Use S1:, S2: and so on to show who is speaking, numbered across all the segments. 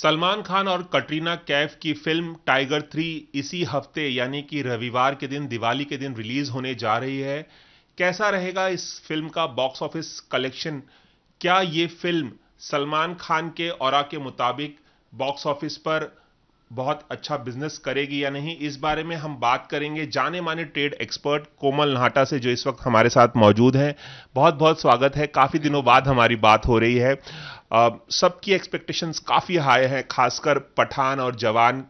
S1: सलमान खान और कटरीना कैफ की film tiger three इसी हफ्ते यानी कि रविवार के दिन दिवाली के दिन रिलीज होने जा रही है कैसा रहेगा इस फिल्म का बॉक्स ऑफिस कलेक्शन क्या ये फिल्म सलमान खान के और के मुताबिक बॉक्स ऑफिस पर बहुत अच्छा बिजनेस करेगी या नहीं इस बारे में हम बात करेंगे जाने माने ट्रेड एक्सपर्ट कोमल नाहटा से जो इस वक्त हमारे साथ मौजूद हैं बहुत बहुत स्वागत है काफ़ी दिनों बाद हमारी बात हो रही है सबकी एक्सपेक्टेशंस काफ़ी हाई हैं खासकर पठान और जवान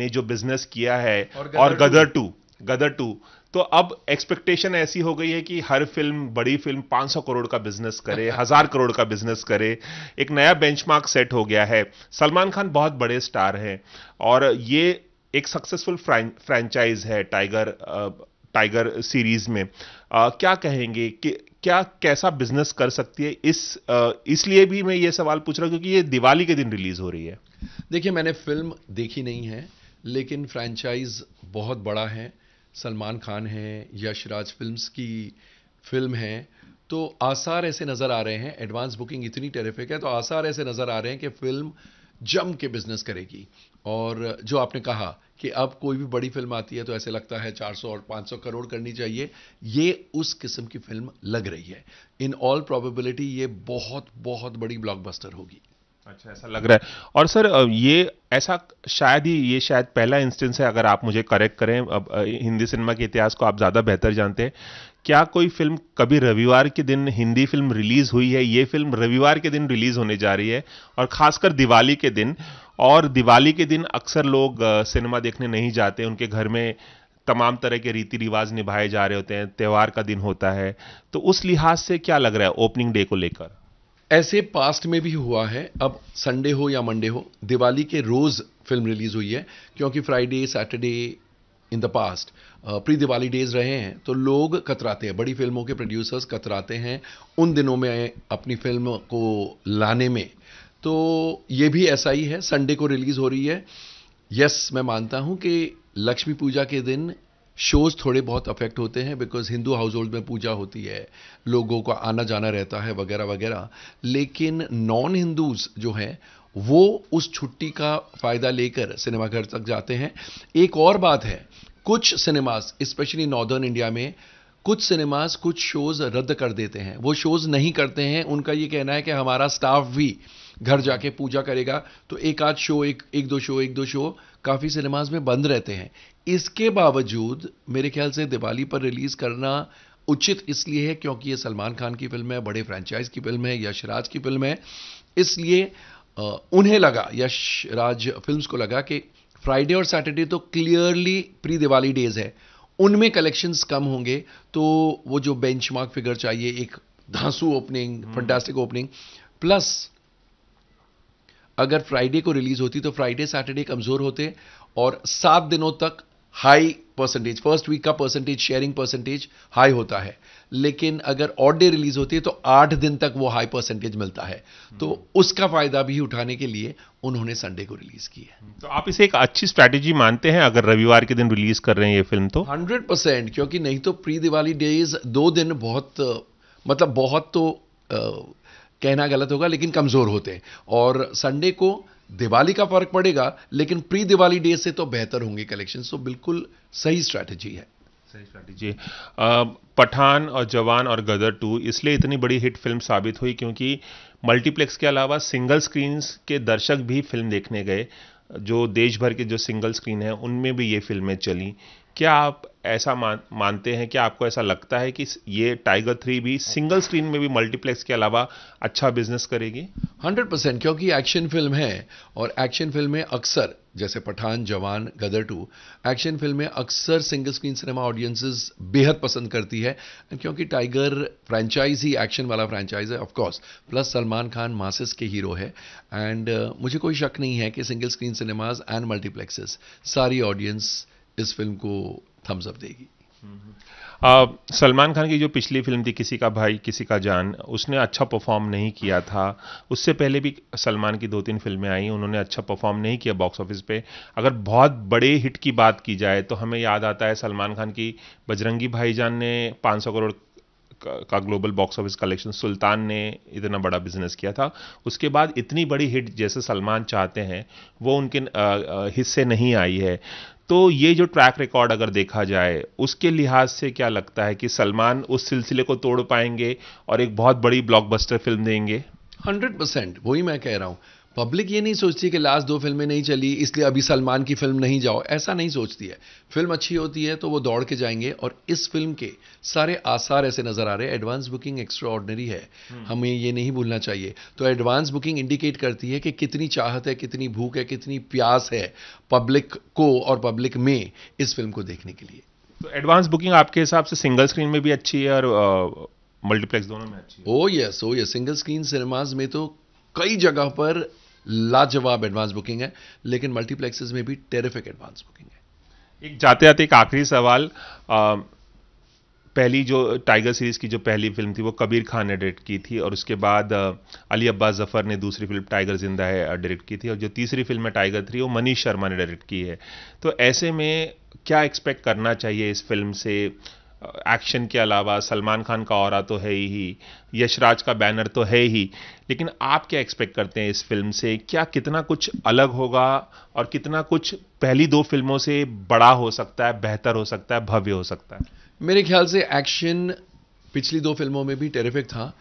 S1: ने जो बिजनेस किया है और गदर टू गदर टू तो अब एक्सपेक्टेशन ऐसी हो गई है कि हर फिल्म बड़ी फिल्म 500 करोड़ का बिजनेस करे हजार करोड़ का बिजनेस करे एक नया बेंचमार्क सेट हो गया है सलमान खान बहुत बड़े स्टार हैं और ये एक सक्सेसफुल फ्रेंचाइज है टाइगर टाइगर सीरीज में आ, क्या कहेंगे कि क्या कैसा बिजनेस कर सकती है इस इसलिए भी मैं ये सवाल पूछ रहा हूँ क्योंकि ये दिवाली के दिन रिलीज हो रही है
S2: देखिए मैंने फिल्म देखी नहीं है लेकिन फ्रेंचाइज बहुत बड़ा है सलमान खान है यशराज फिल्म्स की फिल्म है तो आसार ऐसे नज़र आ रहे हैं एडवांस बुकिंग इतनी टेरिफिक है तो आसार ऐसे नज़र आ रहे हैं कि फिल्म जम के बिजनेस करेगी और जो आपने कहा कि अब कोई भी बड़ी फिल्म आती है तो ऐसे लगता है 400 और 500 करोड़ करनी चाहिए ये उस किस्म की फिल्म लग रही है इन ऑल प्रोबेबिलिटी ये बहुत बहुत बड़ी ब्लॉकबस्टर होगी अच्छा ऐसा लग रहा है और
S1: सर ये ऐसा शायद ही ये शायद पहला इंस्टेंस है अगर आप मुझे करेक्ट करें अब हिंदी सिनेमा के इतिहास को आप ज़्यादा बेहतर जानते हैं क्या कोई फिल्म कभी रविवार के दिन हिंदी फिल्म रिलीज़ हुई है ये फिल्म रविवार के दिन रिलीज़ होने जा रही है और ख़ासकर दिवाली के दिन और दिवाली के दिन अक्सर लोग सिनेमा देखने नहीं जाते उनके घर में तमाम तरह के रीति रिवाज निभाए जा रहे होते हैं त्यौहार का दिन होता है तो उस लिहाज से क्या लग रहा है ओपनिंग डे को लेकर
S2: ऐसे पास्ट में भी हुआ है अब संडे हो या मंडे हो दिवाली के रोज़ फिल्म रिलीज़ हुई है क्योंकि Friday Saturday in the past pre Diwali days रहे हैं तो लोग कतराते हैं बड़ी फिल्मों के प्रोड्यूसर्स कतराते हैं उन दिनों में अपनी फिल्म को लाने में तो ये भी ऐसा ही है संडे को रिलीज़ हो रही है यस मैं मानता हूँ कि लक्ष्मी पूजा के दिन शोज थोड़े बहुत अफेक्ट होते हैं बिकॉज हिंदू हाउस होल्ड में पूजा होती है लोगों का आना जाना रहता है वगैरह वगैरह लेकिन नॉन हिंदूज जो हैं वो उस छुट्टी का फ़ायदा लेकर सिनेमाघर तक जाते हैं एक और बात है कुछ सिनेमास स्पेशली नॉर्दर्न इंडिया में कुछ सिनेमास कुछ शोज़ रद्द कर देते हैं वो शोज़ नहीं करते हैं उनका ये कहना है कि हमारा स्टाफ भी घर जाके पूजा करेगा तो एक आध शो एक एक दो शो एक दो शो काफ़ी सिनेमाज में बंद रहते हैं इसके बावजूद मेरे ख्याल से दिवाली पर रिलीज़ करना उचित इसलिए है क्योंकि ये सलमान खान की फिल्म है बड़े फ्रेंचाइज की फिल्म है यशराज की फिल्म है इसलिए उन्हें लगा यश राज फिल्म्स को लगा कि फ्राइडे और सैटरडे तो क्लियरली प्री दिवाली डेज है उनमें कलेक्शंस कम होंगे तो वो जो बेंचमार्क फिगर चाहिए एक धांसू ओपनिंग फंटास्टिक ओपनिंग प्लस अगर फ्राइडे को रिलीज होती तो फ्राइडे सैटरडे कमजोर होते और सात दिनों तक हाई परसेंटेज फर्स्ट वीक का परसेंटेज शेयरिंग परसेंटेज हाई होता है लेकिन अगर ऑड डे रिलीज होती है तो आठ दिन तक वो हाई परसेंटेज मिलता है हम्म। तो उसका फायदा भी उठाने के लिए उन्होंने संडे को रिलीज की है
S1: तो आप इसे एक अच्छी स्ट्रैटेजी मानते हैं अगर रविवार के दिन रिलीज कर रहे हैं ये फिल्म
S2: तो हंड्रेड परसेंट क्योंकि नहीं तो प्री दिवाली डेज दो दिन बहुत मतलब बहुत तो आ, कहना गलत होगा लेकिन कमजोर होते हैं और संडे को दिवाली का फर्क पड़ेगा लेकिन प्री दिवाली डे से तो बेहतर होंगे कलेक्शन सो बिल्कुल सही स्ट्रैटेजी है सही स्ट्रैटेजी पठान और जवान और गदर टू इसलिए इतनी
S1: बड़ी हिट फिल्म साबित हुई क्योंकि मल्टीप्लेक्स के अलावा सिंगल स्क्रीन्स के दर्शक भी फिल्म देखने गए जो देश भर के जो सिंगल स्क्रीन हैं उनमें भी ये फिल्में चली क्या आप ऐसा मान मानते हैं क्या आपको ऐसा लगता है कि ये टाइगर थ्री भी सिंगल स्क्रीन में भी
S2: मल्टीप्लेक्स के अलावा अच्छा बिजनेस करेगी हंड्रेड परसेंट क्योंकि एक्शन फिल्म है और एक्शन फिल्में अक्सर जैसे पठान जवान गदर टू एक्शन फिल्में अक्सर सिंगल स्क्रीन सिनेमा ऑडियंसेस बेहद पसंद करती है क्योंकि टाइगर फ्रेंचाइज ही एक्शन वाला फ्रेंचाइज है of course plus Salman Khan masses के हीरो है एंड uh, मुझे कोई शक नहीं है कि single screen cinemas and multiplexes सारी ऑडियंस इस फिल्म को थम्स अप देगी Uh, सलमान खान की जो पिछली फिल्म थी किसी का भाई किसी का जान
S1: उसने अच्छा परफॉर्म नहीं किया था उससे पहले भी सलमान की दो तीन फिल्में आई उन्होंने अच्छा परफॉर्म नहीं किया बॉक्स ऑफिस पे अगर बहुत बड़े हिट की बात की जाए तो हमें याद आता है सलमान खान की बजरंगी भाईजान ने 500 करोड़ का global box office collection Sultan ने इतना बड़ा बिजनेस किया था उसके बाद इतनी बड़ी हिट जैसे सलमान चाहते हैं वो उनके uh, uh, हिस्से नहीं आई है तो ये जो ट्रैक रिकॉर्ड अगर देखा जाए उसके लिहाज से क्या लगता है कि सलमान उस सिलसिले को तोड़ पाएंगे और एक बहुत बड़ी ब्लॉकबस्टर फिल्म देंगे
S2: हंड्रेड परसेंट वही मैं कह रहा हूँ पब्लिक ये नहीं सोचती कि लास्ट दो फिल्में नहीं चली इसलिए अभी सलमान की फिल्म नहीं जाओ ऐसा नहीं सोचती है फिल्म अच्छी होती है तो वो दौड़ के जाएंगे और इस फिल्म के सारे आसार ऐसे नज़र आ रहे हैं एडवांस बुकिंग एक्स्ट्रा ऑर्डनरी है हम्म। हमें ये नहीं भूलना चाहिए तो एडवांस बुकिंग इंडिकेट करती है कि कितनी चाहत है कितनी भूख है कितनी प्यास है पब्लिक को और पब्लिक में इस फिल्म को देखने के लिए तो एडवांस बुकिंग आपके हिसाब से सिंगल स्क्रीन में भी अच्छी है और मल्टीप्लेक्स दोनों में अच्छी है oh yes oh yes single screen cinemas में तो कई जगह पर लाजवाब एडवांस बुकिंग है लेकिन मल्टीप्लेक्सेस में भी टेरिफिक एडवांस बुकिंग है एक जाते जाते एक आखिरी सवाल
S1: आ, पहली जो टाइगर सीरीज़ की जो पहली फिल्म थी वो कबीर खान ने डायरेक्ट की थी और उसके बाद अली अब्बास ज़फ़र ने दूसरी फिल्म टाइगर जिंदा है डायरेक्ट की थी और जो तीसरी फिल्म है टाइगर थ्री वो मनीष शर्मा ने डायरेक्ट की है तो ऐसे में क्या एक्सपेक्ट करना चाहिए इस फिल्म से एक्शन के अलावा सलमान खान का और तो है ही यशराज का बैनर तो है ही लेकिन आप क्या एक्सपेक्ट करते हैं इस फिल्म से क्या कितना कुछ अलग होगा और कितना कुछ पहली दो फिल्मों से बड़ा हो सकता है बेहतर हो सकता है भव्य हो सकता है
S2: मेरे ख्याल से एक्शन पिछली दो फिल्मों में भी टेरिफिक था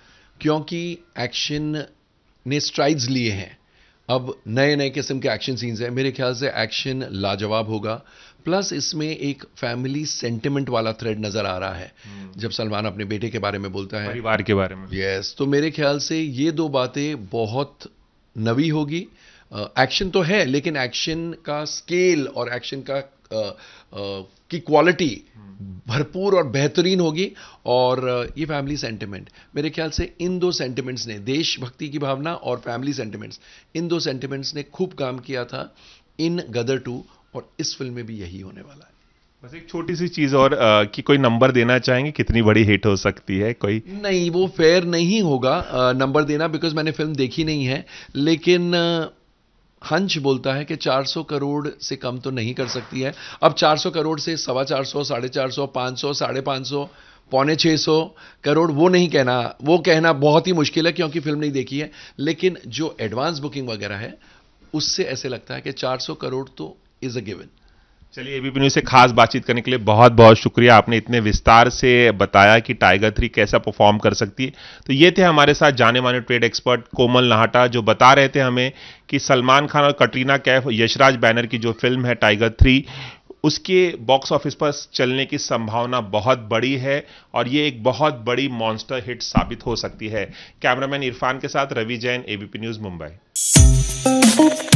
S2: क्योंकि एक्शन ने स्ट्राइड्स लिए हैं अब नए नए किस्म के एक्शन सीन्स हैं मेरे ख्याल से एक्शन लाजवाब होगा प्लस इसमें एक फैमिली सेंटिमेंट वाला थ्रेड नजर आ रहा है हम्म। जब सलमान अपने बेटे के बारे में बोलता है परिवार के बारे में यस तो मेरे ख्याल से ये दो बातें बहुत नवी होगी एक्शन तो है लेकिन एक्शन का स्केल और एक्शन का की क्वालिटी हम्म। भरपूर और बेहतरीन होगी और ये फैमिली सेंटिमेंट मेरे ख्याल से इन दो सेंटिमेंट्स ने देशभक्ति की भावना और फैमिली सेंटिमेंट्स इन दो सेंटिमेंट्स ने खूब काम किया था इन गदर टू और इस फिल्म में भी यही होने वाला है बस एक छोटी सी
S1: चीज और आ, कि कोई नंबर देना चाहेंगे कितनी बड़ी हिट हो सकती है कोई
S2: नहीं वो फेयर नहीं होगा नंबर देना बिकॉज मैंने फिल्म देखी नहीं है लेकिन हंच बोलता है कि 400 करोड़ से कम तो नहीं कर सकती है अब 400 करोड़ से सवा चार सौ साढ़े चार सौ पाँच सौ साढ़े पाँच सौ पौने छः सौ करोड़ वो नहीं कहना वो कहना बहुत ही मुश्किल है क्योंकि फिल्म नहीं देखी है लेकिन जो एडवांस बुकिंग वगैरह है उससे ऐसे लगता है कि 400 करोड़ तो इज अ गिवन चलिए एबीपी न्यूज
S1: से खास बातचीत करने के लिए बहुत बहुत शुक्रिया आपने इतने विस्तार से बताया कि टाइगर थ्री कैसा परफॉर्म कर सकती है तो ये थे हमारे साथ जाने माने ट्रेड एक्सपर्ट कोमल नाहटा जो बता रहे थे हमें कि सलमान खान और कटरीना कैफ यशराज बैनर की जो फिल्म है टाइगर थ्री उसके बॉक्स ऑफिस पर चलने की संभावना बहुत बड़ी है और ये एक बहुत बड़ी मॉन्स्टर हिट साबित हो सकती है कैमरामैन इरफान के साथ रवि जैन एबीपी न्यूज मुंबई